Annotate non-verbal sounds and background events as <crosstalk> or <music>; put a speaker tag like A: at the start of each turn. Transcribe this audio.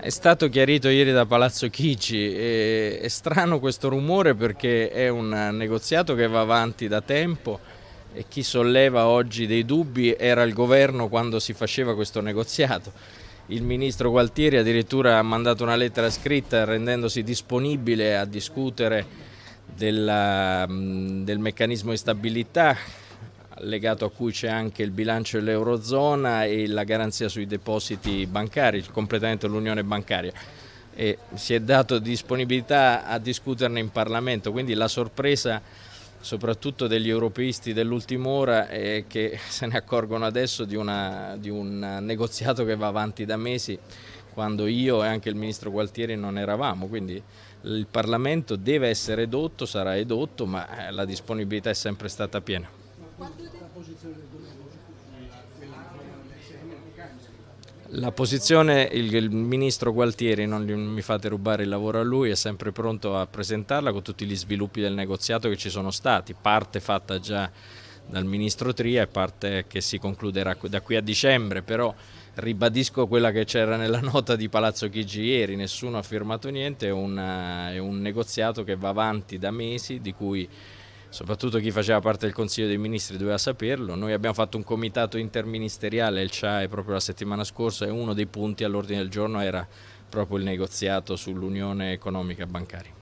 A: È stato chiarito ieri da Palazzo Chigi, è strano questo rumore perché è un negoziato che va avanti da tempo e chi solleva oggi dei dubbi era il governo quando si faceva questo negoziato. Il ministro Gualtieri addirittura ha mandato una lettera scritta rendendosi disponibile a discutere della, mm, del meccanismo di stabilità legato a cui c'è anche il bilancio dell'Eurozona e la garanzia sui depositi bancari, il completamento dell'unione bancaria. E si è dato disponibilità a discuterne in Parlamento, quindi la sorpresa soprattutto degli europeisti dell'ultima ora eh, che se ne accorgono adesso di, una, di, un negoziato che va avanti da mesi quando io e anche il ministro Gualtieri non eravamo, quindi il Parlamento deve essere edotto, sarà edotto, ma eh, la disponibilità è sempre stata piena. La posizione, il, il ministro Gualtieri, non gli, mi fate rubare il lavoro a lui, è sempre pronto a presentarla con tutti gli sviluppi del negoziato che ci sono stati, parte fatta già dal ministro Tria e parte che si concluderà da qui a dicembre, però ribadisco quella che c'era nella <laughs> nota di Palazzo Chigi ieri, nessuno ha firmato niente, è, una, è un negoziato che va avanti da mesi, di cui soprattutto chi faceva parte del Consiglio dei Ministri doveva saperlo, noi abbiamo fatto un comitato interministeriale, il CIAE, proprio la settimana scorsa e uno dei punti all'ordine del giorno era proprio il negoziato sull'unione economica bancaria.